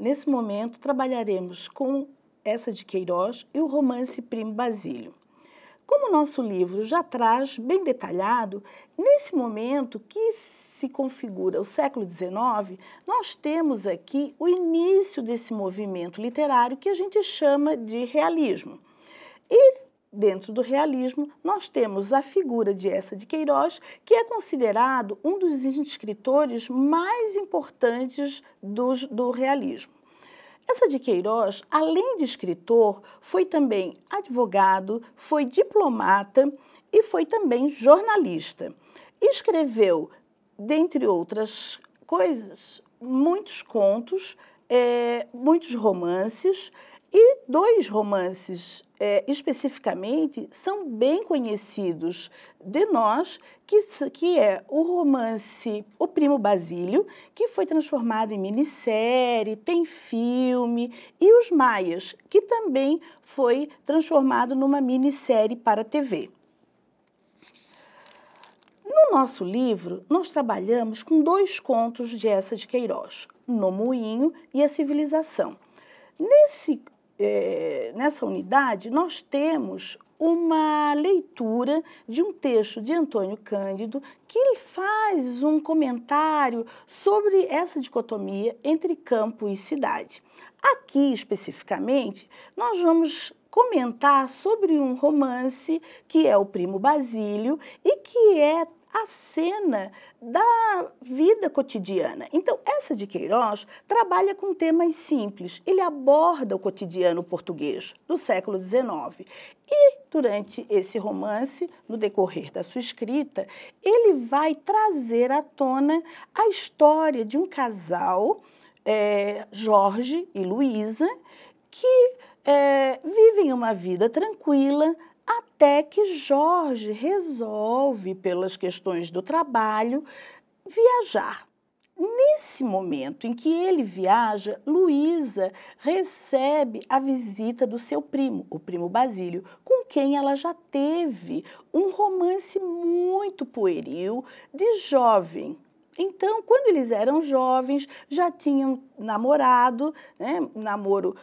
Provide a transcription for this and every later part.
nesse momento, trabalharemos com essa de Queiroz e o romance Primo Basílio. Como nosso livro já traz bem detalhado, nesse momento que se configura o século XIX, nós temos aqui o início desse movimento literário que a gente chama de realismo. E dentro do realismo, nós temos a figura de Essa de Queiroz, que é considerado um dos escritores mais importantes do, do realismo. Essa de Queiroz, além de escritor, foi também advogado, foi diplomata e foi também jornalista. Escreveu, dentre outras coisas, muitos contos, é, muitos romances e dois romances é, especificamente são bem conhecidos de nós, que, que é o romance O Primo Basílio, que foi transformado em minissérie, tem filme, e Os Maias, que também foi transformado numa minissérie para TV. No nosso livro, nós trabalhamos com dois contos de Essa de Queiroz, No Moinho e A Civilização. Nesse é, nessa unidade, nós temos uma leitura de um texto de Antônio Cândido que ele faz um comentário sobre essa dicotomia entre campo e cidade. Aqui, especificamente, nós vamos comentar sobre um romance que é o Primo Basílio e que é a cena da vida cotidiana. Então, essa de Queiroz trabalha com temas simples. Ele aborda o cotidiano português do século XIX. E, durante esse romance, no decorrer da sua escrita, ele vai trazer à tona a história de um casal, é, Jorge e Luísa, que é, vivem uma vida tranquila, até que Jorge resolve, pelas questões do trabalho, viajar. Nesse momento em que ele viaja, Luísa recebe a visita do seu primo, o primo Basílio, com quem ela já teve um romance muito pueril de jovem. Então, quando eles eram jovens, já tinham namorado, né, namoro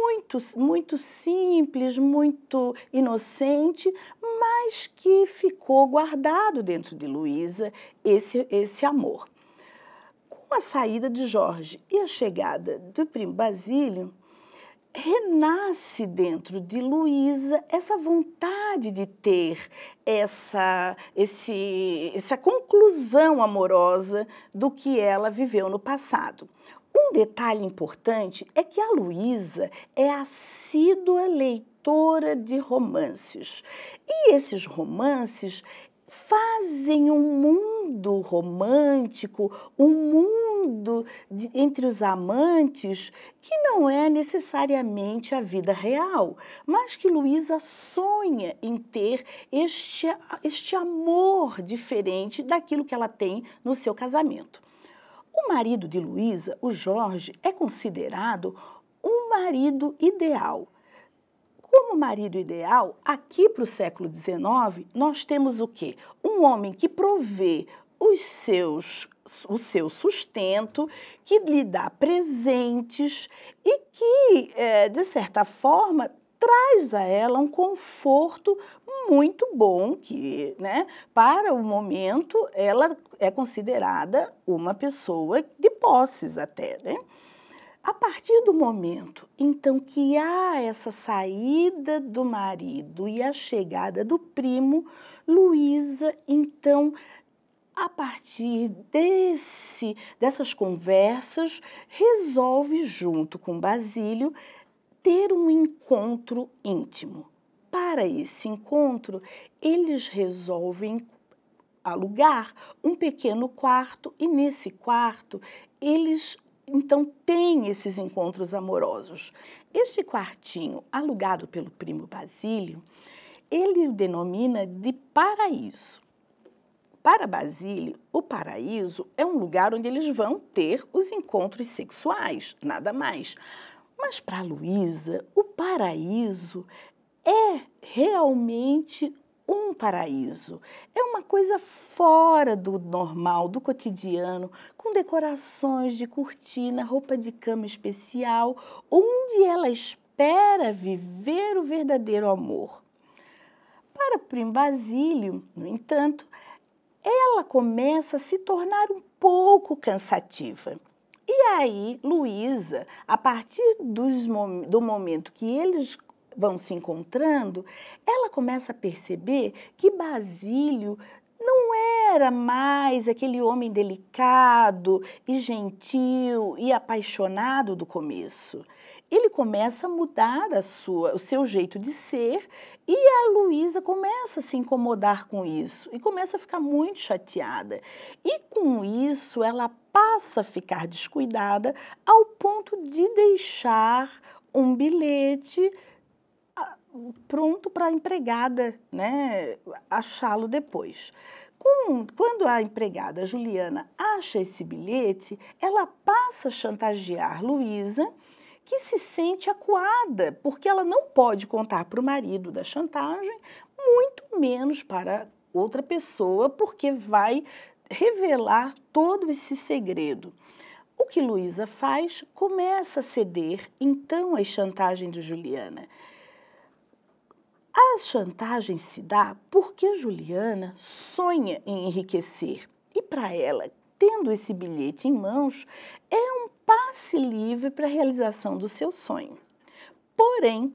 muito, muito simples, muito inocente, mas que ficou guardado dentro de Luísa esse, esse amor. Com a saída de Jorge e a chegada do primo Basílio, renasce dentro de Luísa essa vontade de ter essa, esse, essa conclusão amorosa do que ela viveu no passado. Um detalhe importante é que a Luísa é assídua leitora de romances. E esses romances fazem um mundo romântico, um mundo de, entre os amantes que não é necessariamente a vida real, mas que Luísa sonha em ter este, este amor diferente daquilo que ela tem no seu casamento. O marido de Luísa, o Jorge, é considerado um marido ideal. Como marido ideal, aqui para o século XIX, nós temos o quê? Um homem que provê os seus, o seu sustento, que lhe dá presentes e que, eh, de certa forma, traz a ela um conforto muito bom que, né, para o momento, ela é considerada uma pessoa de posses até, né? A partir do momento, então, que há essa saída do marido e a chegada do primo, Luísa, então, a partir desse, dessas conversas, resolve, junto com Basílio, ter um encontro íntimo. Para esse encontro, eles resolvem alugar um pequeno quarto e nesse quarto eles então têm esses encontros amorosos. Este quartinho alugado pelo primo Basílio, ele o denomina de paraíso. Para Basílio, o paraíso é um lugar onde eles vão ter os encontros sexuais, nada mais. Mas para Luísa, o paraíso é realmente um paraíso. É uma coisa fora do normal, do cotidiano, com decorações de cortina, roupa de cama especial, onde ela espera viver o verdadeiro amor. Para Prim Basílio, no entanto, ela começa a se tornar um pouco cansativa. E aí, Luísa, a partir dos, do momento que eles vão se encontrando, ela começa a perceber que Basílio não era mais aquele homem delicado e gentil e apaixonado do começo ele começa a mudar a sua, o seu jeito de ser e a Luísa começa a se incomodar com isso e começa a ficar muito chateada. E com isso, ela passa a ficar descuidada ao ponto de deixar um bilhete ah, pronto para a empregada né, achá-lo depois. quando a empregada Juliana acha esse bilhete, ela passa a chantagear Luísa que se sente acuada, porque ela não pode contar para o marido da chantagem, muito menos para outra pessoa, porque vai revelar todo esse segredo. O que Luísa faz? Começa a ceder então à chantagem de Juliana. A chantagem se dá porque Juliana sonha em enriquecer e para ela, tendo esse bilhete em mãos, é um se livre para a realização do seu sonho. Porém,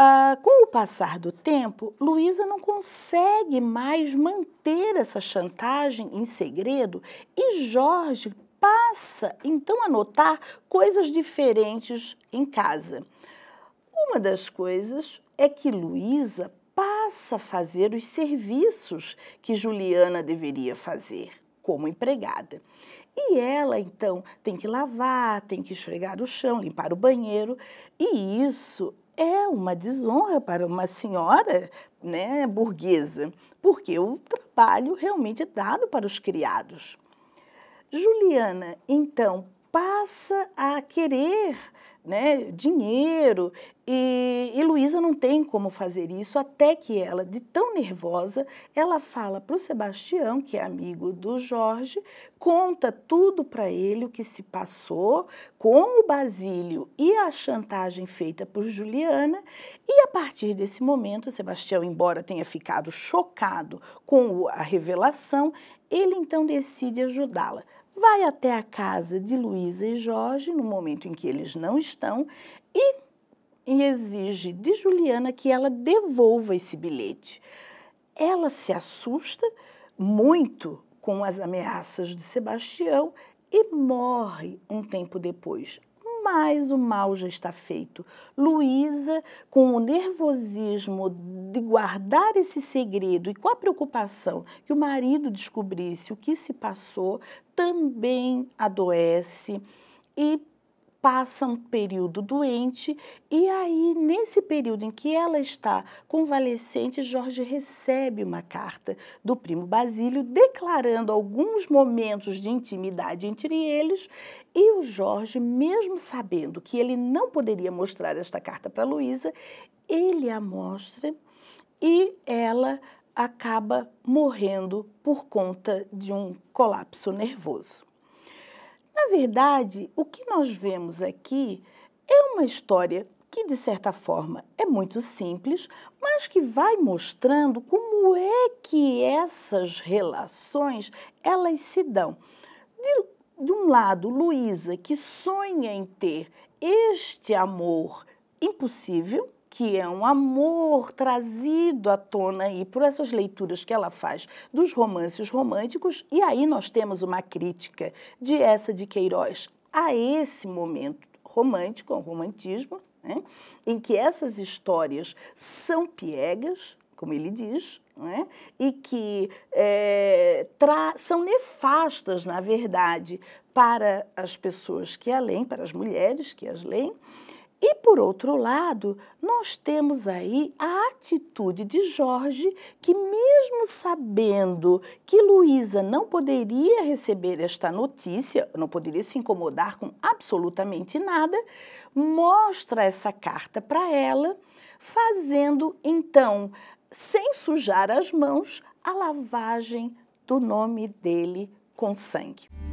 Uh, com o passar do tempo, Luísa não consegue mais manter essa chantagem em segredo e Jorge passa então a notar coisas diferentes em casa. Uma das coisas é que Luísa passa a fazer os serviços que Juliana deveria fazer como empregada. E ela, então, tem que lavar, tem que esfregar o chão, limpar o banheiro. E isso é uma desonra para uma senhora né, burguesa, porque o trabalho realmente é dado para os criados. Juliana, então, passa a querer né, dinheiro. E, e Luísa não tem como fazer isso, até que ela, de tão nervosa, ela fala para o Sebastião, que é amigo do Jorge, conta tudo para ele, o que se passou com o Basílio e a chantagem feita por Juliana. E a partir desse momento, Sebastião, embora tenha ficado chocado com a revelação, ele então decide ajudá-la vai até a casa de Luísa e Jorge, no momento em que eles não estão, e, e exige de Juliana que ela devolva esse bilhete. Ela se assusta muito com as ameaças de Sebastião e morre um tempo depois mas o mal já está feito. Luísa, com o nervosismo de guardar esse segredo e com a preocupação que o marido descobrisse o que se passou, também adoece e passa um período doente e aí nesse período em que ela está convalescente, Jorge recebe uma carta do primo Basílio declarando alguns momentos de intimidade entre eles e o Jorge, mesmo sabendo que ele não poderia mostrar esta carta para Luísa, ele a mostra e ela acaba morrendo por conta de um colapso nervoso. Na verdade, o que nós vemos aqui é uma história que, de certa forma, é muito simples, mas que vai mostrando como é que essas relações elas se dão. De, de um lado, Luísa, que sonha em ter este amor impossível, que é um amor trazido à tona e por essas leituras que ela faz dos romances românticos, e aí nós temos uma crítica de essa de Queiroz a esse momento romântico, ao romantismo, né? em que essas histórias são piegas, como ele diz, né, e que é, são nefastas, na verdade, para as pessoas que a leem, para as mulheres que as leem, e, por outro lado, nós temos aí a atitude de Jorge, que, mesmo sabendo que Luísa não poderia receber esta notícia, não poderia se incomodar com absolutamente nada, mostra essa carta para ela, fazendo então, sem sujar as mãos, a lavagem do nome dele com sangue.